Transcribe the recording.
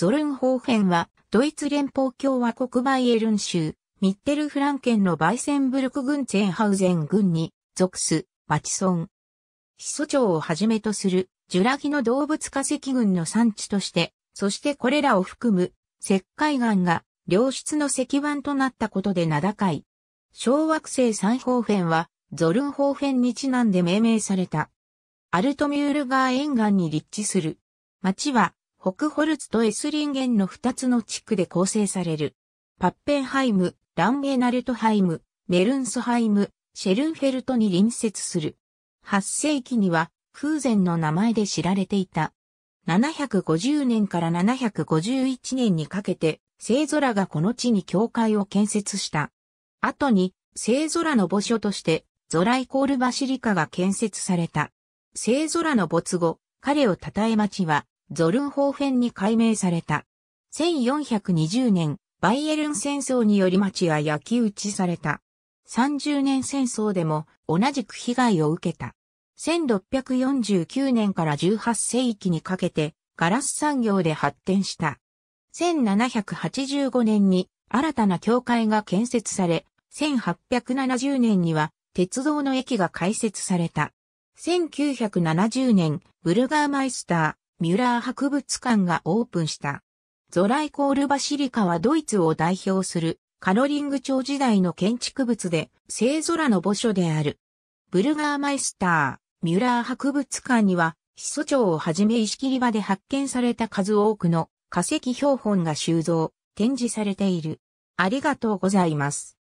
ゾルンホーンは、ドイツ連邦共和国バイエルン州、ミッテルフランケンのバイセンブルク軍ツェンハウゼン軍に属す、町村。ヒソ町をはじめとする、ジュラギの動物化石群の産地として、そしてこれらを含む、石灰岩が、良質の石板となったことで名高い。小惑星サンホーフェンは、ゾルンホーフェンにちなんで命名された。アルトミュール川沿岸に立地する。町は、北ホルツとエスリンゲンの2つの地区で構成される。パッペンハイム、ランゲナルトハイム、メルンスハイム、シェルンフェルトに隣接する。8世紀には、空前の名前で知られていた。750年から751年にかけて、聖空がこの地に教会を建設した。後に、聖空の墓所として、ゾライコールバシリカが建設された。聖空の没後、彼を称え町は、ゾルンホーフェンに改名された。1420年、バイエルン戦争により町は焼き打ちされた。30年戦争でも同じく被害を受けた。1649年から18世紀にかけてガラス産業で発展した。1785年に新たな教会が建設され、1870年には鉄道の駅が開設された。1970年、ブルガーマイスター、ミュラー博物館がオープンした。ゾライコールバシリカはドイツを代表するカロリング朝時代の建築物で、聖空の墓所である。ブルガーマイスター、ミュラー博物館には、始祖町をはじめ石切り場で発見された数多くの化石標本が収蔵、展示されている。ありがとうございます。